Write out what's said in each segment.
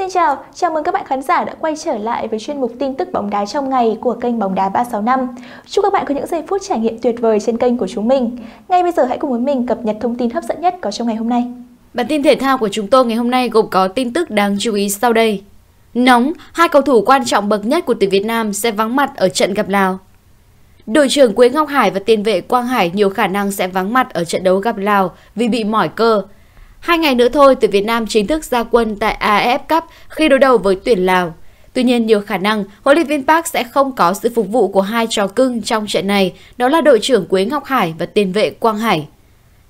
Xin chào, chào mừng các bạn khán giả đã quay trở lại với chuyên mục tin tức bóng đá trong ngày của kênh Bóng đá 365. Chúc các bạn có những giây phút trải nghiệm tuyệt vời trên kênh của chúng mình. Ngay bây giờ hãy cùng với mình cập nhật thông tin hấp dẫn nhất có trong ngày hôm nay. Bản tin thể thao của chúng tôi ngày hôm nay gồm có tin tức đáng chú ý sau đây. Nóng, hai cầu thủ quan trọng bậc nhất của tuyển Việt Nam sẽ vắng mặt ở trận gặp Lào. Đội trưởng Quế Ngọc Hải và tiền vệ Quang Hải nhiều khả năng sẽ vắng mặt ở trận đấu gặp Lào vì bị mỏi cơ. Hai ngày nữa thôi, tuyển Việt Nam chính thức ra quân tại AFF Cup khi đối đầu với tuyển Lào. Tuy nhiên, nhiều khả năng huấn luyện viên Park sẽ không có sự phục vụ của hai trò cưng trong trận này, đó là đội trưởng Quế Ngọc Hải và tiền vệ Quang Hải.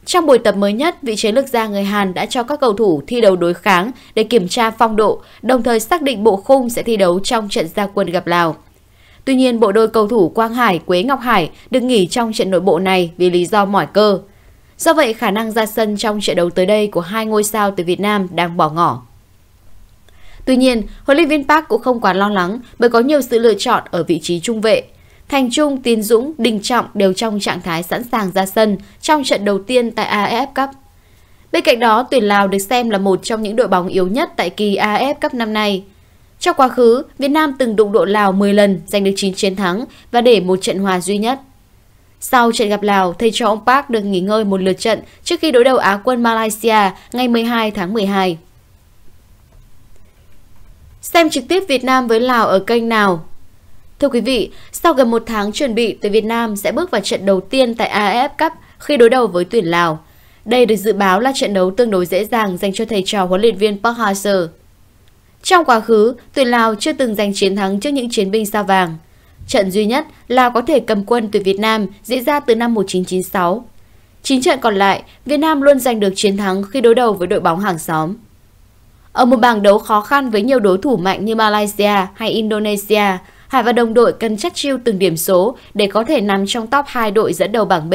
Trong buổi tập mới nhất, vị chiến lược gia người Hàn đã cho các cầu thủ thi đấu đối kháng để kiểm tra phong độ, đồng thời xác định bộ khung sẽ thi đấu trong trận gia quân gặp Lào. Tuy nhiên, bộ đôi cầu thủ Quang Hải, Quế Ngọc Hải được nghỉ trong trận nội bộ này vì lý do mỏi cơ. Do vậy, khả năng ra sân trong trận đấu tới đây của hai ngôi sao từ Việt Nam đang bỏ ngỏ. Tuy nhiên, huấn luyện viên Park cũng không quá lo lắng bởi có nhiều sự lựa chọn ở vị trí trung vệ. Thành Trung, Tiến Dũng, Đình Trọng đều trong trạng thái sẵn sàng ra sân trong trận đầu tiên tại AFF Cup. Bên cạnh đó, tuyển Lào được xem là một trong những đội bóng yếu nhất tại kỳ AFF Cup năm nay. Trong quá khứ, Việt Nam từng đụng độ Lào 10 lần, giành được 9 chiến thắng và để một trận hòa duy nhất. Sau trận gặp Lào, thầy trò ông Park được nghỉ ngơi một lượt trận trước khi đối đầu Á quân Malaysia ngày 12 tháng 12. Xem trực tiếp Việt Nam với Lào ở kênh nào? Thưa quý vị, sau gần một tháng chuẩn bị, tuyển Việt Nam sẽ bước vào trận đầu tiên tại AFF Cup khi đối đầu với tuyển Lào. Đây được dự báo là trận đấu tương đối dễ dàng dành cho thầy trò huấn luyện viên Park Hang-seo. Trong quá khứ, tuyển Lào chưa từng giành chiến thắng trước những chiến binh sao vàng – Trận duy nhất Lào có thể cầm quân từ Việt Nam diễn ra từ năm 1996. Chín trận còn lại, Việt Nam luôn giành được chiến thắng khi đối đầu với đội bóng hàng xóm. Ở một bảng đấu khó khăn với nhiều đối thủ mạnh như Malaysia hay Indonesia, Hải và đồng đội cần chắc chiêu từng điểm số để có thể nằm trong top 2 đội dẫn đầu bảng B,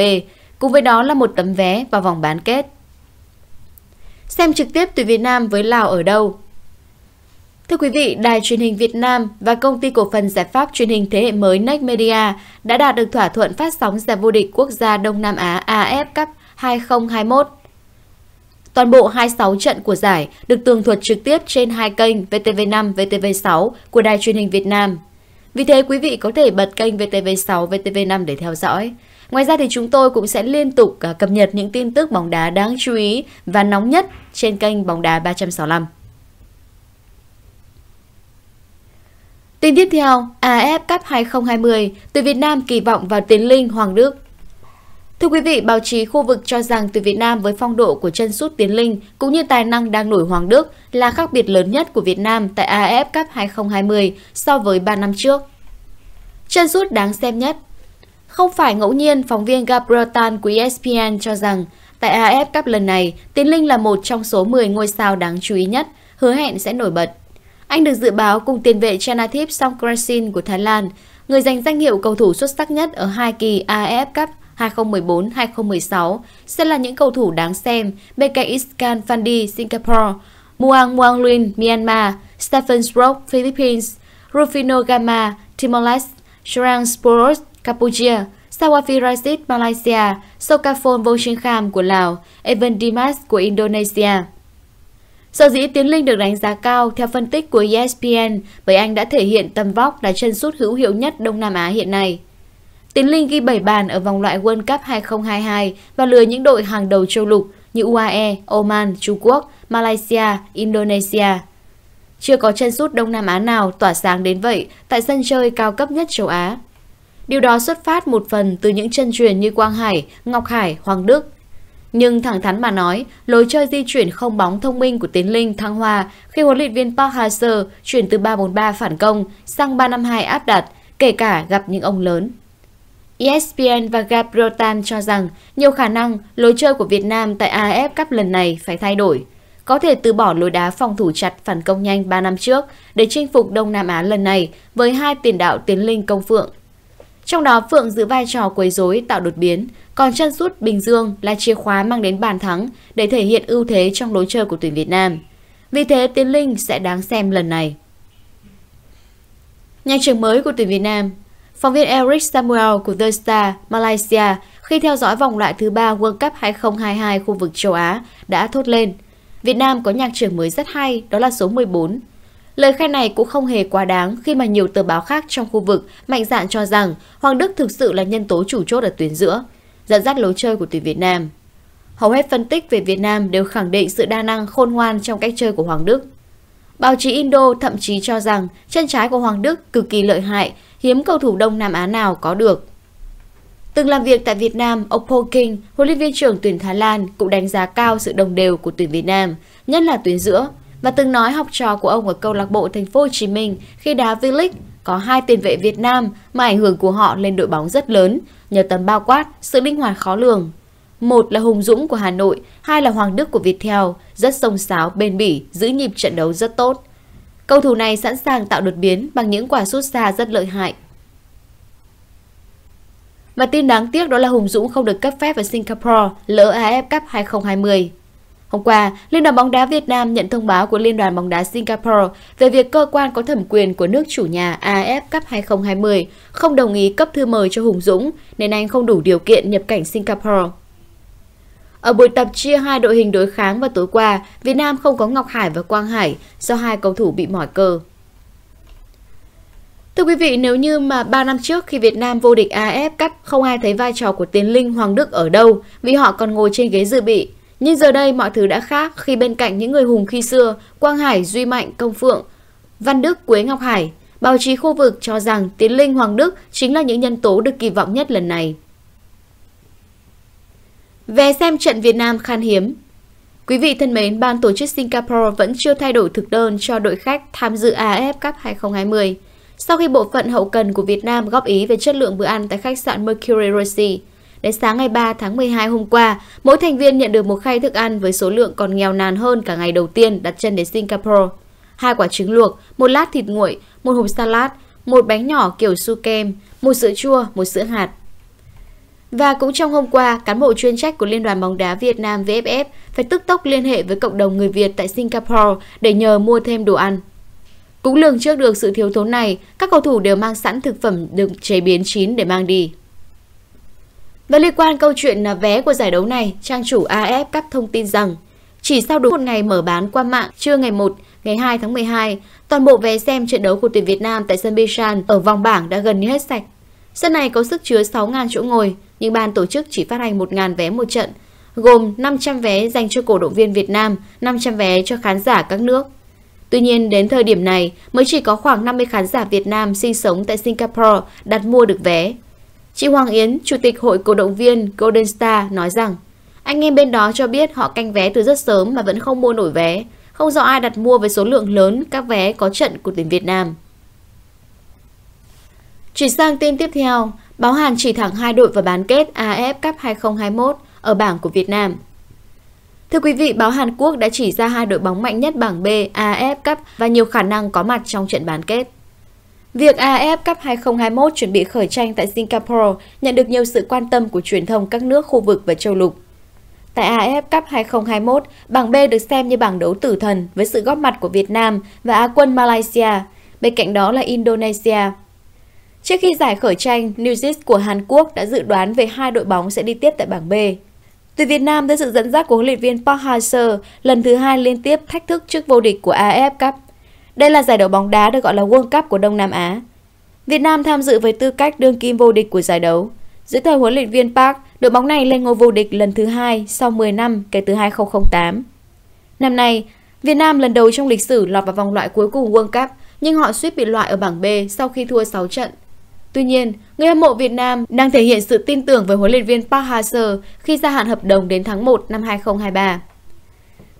cùng với đó là một tấm vé vào vòng bán kết. Xem trực tiếp tuyển Việt Nam với Lào ở đâu? Thưa quý vị, Đài truyền hình Việt Nam và Công ty Cổ phần Giải pháp truyền hình thế hệ mới Next Media đã đạt được thỏa thuận phát sóng giải vô địch quốc gia Đông Nam Á AF Cup 2021. Toàn bộ 26 trận của giải được tường thuật trực tiếp trên hai kênh VTV5, VTV6 của Đài truyền hình Việt Nam. Vì thế quý vị có thể bật kênh VTV6, VTV5 để theo dõi. Ngoài ra thì chúng tôi cũng sẽ liên tục à, cập nhật những tin tức bóng đá đáng chú ý và nóng nhất trên kênh Bóng đá 365. Tin tiếp theo, AF Cup 2020, từ Việt Nam kỳ vọng vào Tiến Linh Hoàng Đức. Thưa quý vị, báo chí khu vực cho rằng từ Việt Nam với phong độ của chân sút Tiến Linh cũng như tài năng đang nổi Hoàng Đức là khác biệt lớn nhất của Việt Nam tại AF Cup 2020 so với 3 năm trước. Chân sút đáng xem nhất Không phải ngẫu nhiên, phóng viên Gabriel Tan của ESPN cho rằng tại AF Cup lần này, Tiến Linh là một trong số 10 ngôi sao đáng chú ý nhất, hứa hẹn sẽ nổi bật. Anh được dự báo cùng tiền vệ Chanathip Songkrasin của Thái Lan, người giành danh hiệu cầu thủ xuất sắc nhất ở hai kỳ AFF Cup 2014-2016 sẽ là những cầu thủ đáng xem bên cạnh Iskan Fandi Singapore, Muang Muang Lin Myanmar, Stephen Stroke Philippines, Rufino Gama Timor-Leste, Shrang Sporos Campuchia, Sawafi Rashid Malaysia, Sokaphone Vosingham của Lào, Evan Dimas của Indonesia. Sở dĩ Tiến Linh được đánh giá cao theo phân tích của ESPN bởi anh đã thể hiện tầm vóc là chân sút hữu hiệu nhất Đông Nam Á hiện nay. Tiến Linh ghi 7 bàn ở vòng loại World Cup 2022 và lừa những đội hàng đầu châu lục như UAE, Oman, Trung Quốc, Malaysia, Indonesia. Chưa có chân sút Đông Nam Á nào tỏa sáng đến vậy tại sân chơi cao cấp nhất châu Á. Điều đó xuất phát một phần từ những chân truyền như Quang Hải, Ngọc Hải, Hoàng Đức, nhưng thẳng thắn mà nói, lối chơi di chuyển không bóng thông minh của Tiến Linh thăng hoa khi huấn luyện viên Park Hang-seo chuyển từ 343 phản công sang 352 áp đặt, kể cả gặp những ông lớn. ESPN và Gabriel Tan cho rằng nhiều khả năng lối chơi của Việt Nam tại AF Cup lần này phải thay đổi. Có thể từ bỏ lối đá phòng thủ chặt phản công nhanh 3 năm trước để chinh phục Đông Nam Á lần này với hai tiền đạo Tiến Linh Công Phượng trong đó Phượng giữ vai trò quấy rối tạo đột biến, còn chân sút Bình Dương là chìa khóa mang đến bàn thắng để thể hiện ưu thế trong lối chơi của tuyển Việt Nam. Vì thế Tiến Linh sẽ đáng xem lần này. Nhà trường mới của tuyển Việt Nam Phóng viên Eric Samuel của The Star Malaysia khi theo dõi vòng loại thứ ba World Cup 2022 khu vực châu Á đã thốt lên Việt Nam có nhạc trưởng mới rất hay, đó là số 14. Lời khai này cũng không hề quá đáng khi mà nhiều tờ báo khác trong khu vực mạnh dạn cho rằng Hoàng Đức thực sự là nhân tố chủ chốt ở tuyến giữa, dẫn dắt lối chơi của tuyển Việt Nam. Hầu hết phân tích về Việt Nam đều khẳng định sự đa năng khôn ngoan trong cách chơi của Hoàng Đức. Báo chí Indo thậm chí cho rằng chân trái của Hoàng Đức cực kỳ lợi hại, hiếm cầu thủ Đông Nam Á nào có được. Từng làm việc tại Việt Nam, ông Paul King, huấn luyện viên trưởng tuyển Thái Lan cũng đánh giá cao sự đồng đều của tuyển Việt Nam, nhất là tuyến giữa, và từng nói học trò của ông ở câu lạc bộ Thành phố Hồ Chí Minh khi đá V-League có hai tiền vệ Việt Nam mà ảnh hưởng của họ lên đội bóng rất lớn nhờ tầm bao quát, sự linh hoạt khó lường. Một là Hùng Dũng của Hà Nội, hai là Hoàng Đức của Viettel, rất sông sáo, bền bỉ, giữ nhịp trận đấu rất tốt. Cầu thủ này sẵn sàng tạo đột biến bằng những quả sút xa rất lợi hại. Và tin đáng tiếc đó là Hùng Dũng không được cấp phép ở Singapore lỡ AF Cup 2020. Hôm qua, Liên đoàn bóng đá Việt Nam nhận thông báo của Liên đoàn bóng đá Singapore về việc cơ quan có thẩm quyền của nước chủ nhà AF Cup 2020 không đồng ý cấp thư mời cho Hùng Dũng nên anh không đủ điều kiện nhập cảnh Singapore. Ở buổi tập chia hai đội hình đối kháng vào tối qua, Việt Nam không có Ngọc Hải và Quang Hải do hai cầu thủ bị mỏi cơ. Thưa quý vị, nếu như mà 3 năm trước khi Việt Nam vô địch AF Cup không ai thấy vai trò của Tiến Linh Hoàng Đức ở đâu vì họ còn ngồi trên ghế dự bị nhưng giờ đây mọi thứ đã khác khi bên cạnh những người hùng khi xưa, Quang Hải, Duy Mạnh, Công Phượng, Văn Đức, Quế Ngọc Hải, báo chí khu vực cho rằng Tiến Linh, Hoàng Đức chính là những nhân tố được kỳ vọng nhất lần này. Về xem trận Việt Nam khan hiếm Quý vị thân mến, ban tổ chức Singapore vẫn chưa thay đổi thực đơn cho đội khách tham dự AF Cup 2020 sau khi bộ phận hậu cần của Việt Nam góp ý về chất lượng bữa ăn tại khách sạn Mercury Rossi. Đến sáng ngày 3 tháng 12 hôm qua, mỗi thành viên nhận được một khay thức ăn với số lượng còn nghèo nàn hơn cả ngày đầu tiên đặt chân đến Singapore. Hai quả trứng luộc, một lát thịt nguội, một hộp salad, một bánh nhỏ kiểu su kem, một sữa chua, một sữa hạt. Và cũng trong hôm qua, cán bộ chuyên trách của Liên đoàn bóng đá Việt Nam VFF phải tức tốc liên hệ với cộng đồng người Việt tại Singapore để nhờ mua thêm đồ ăn. Cũng lường trước được sự thiếu thốn này, các cầu thủ đều mang sẵn thực phẩm được chế biến chín để mang đi. Và liên quan câu chuyện là vé của giải đấu này, trang chủ AF cấp thông tin rằng chỉ sau đúng một ngày mở bán qua mạng trưa ngày 1, ngày 2 tháng 12, toàn bộ vé xem trận đấu của tuyển Việt Nam tại sân Bishan ở vòng bảng đã gần như hết sạch. Sân này có sức chứa 6.000 chỗ ngồi, nhưng ban tổ chức chỉ phát hành 1.000 vé một trận, gồm 500 vé dành cho cổ động viên Việt Nam, 500 vé cho khán giả các nước. Tuy nhiên, đến thời điểm này mới chỉ có khoảng 50 khán giả Việt Nam sinh sống tại Singapore đặt mua được vé. Chị Hoàng Yến, Chủ tịch Hội Cổ động viên Golden Star nói rằng anh em bên đó cho biết họ canh vé từ rất sớm mà vẫn không mua nổi vé. Không rõ ai đặt mua với số lượng lớn các vé có trận của tuyển Việt Nam. Chuyển sang tin tiếp theo, báo Hàn chỉ thẳng hai đội vào bán kết AF Cup 2021 ở bảng của Việt Nam. Thưa quý vị, báo Hàn Quốc đã chỉ ra hai đội bóng mạnh nhất bảng B AF Cup và nhiều khả năng có mặt trong trận bán kết. Việc AFF Cup 2021 chuẩn bị khởi tranh tại Singapore nhận được nhiều sự quan tâm của truyền thông các nước khu vực và châu lục. Tại AFF Cup 2021, bảng B được xem như bảng đấu tử thần với sự góp mặt của Việt Nam và Á quân Malaysia, bên cạnh đó là Indonesia. Trước khi giải khởi tranh, New của Hàn Quốc đã dự đoán về hai đội bóng sẽ đi tiếp tại bảng B. Từ Việt Nam tới sự dẫn dắt của huấn luyện viên Park Hang-seo, lần thứ hai liên tiếp thách thức trước vô địch của AFF Cup. Đây là giải đấu bóng đá được gọi là World Cup của Đông Nam Á. Việt Nam tham dự với tư cách đương kim vô địch của giải đấu. Dưới thời huấn luyện viên Park, đội bóng này lên ngôi vô địch lần thứ hai sau 10 năm kể từ 2008. Năm nay, Việt Nam lần đầu trong lịch sử lọt vào vòng loại cuối cùng World Cup, nhưng họ suýt bị loại ở bảng B sau khi thua 6 trận. Tuy nhiên, người hâm mộ Việt Nam đang thể hiện sự tin tưởng với huấn luyện viên Park hang khi gia hạn hợp đồng đến tháng 1 năm 2023.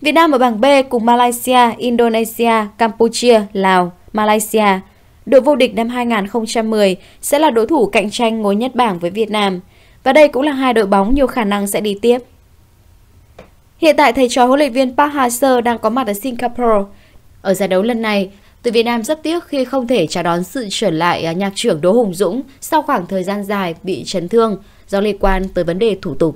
Việt Nam ở bảng B cùng Malaysia, Indonesia, Campuchia, Lào, Malaysia. Đội vô địch năm 2010 sẽ là đối thủ cạnh tranh ngôi nhất bảng với Việt Nam. Và đây cũng là hai đội bóng nhiều khả năng sẽ đi tiếp. Hiện tại thầy trò huấn luyện viên Park Hang-seo đang có mặt ở Singapore. Ở giải đấu lần này, tuyển Việt Nam rất tiếc khi không thể chào đón sự trở lại à, nhạc trưởng Đỗ Hùng Dũng sau khoảng thời gian dài bị chấn thương do liên quan tới vấn đề thủ tục.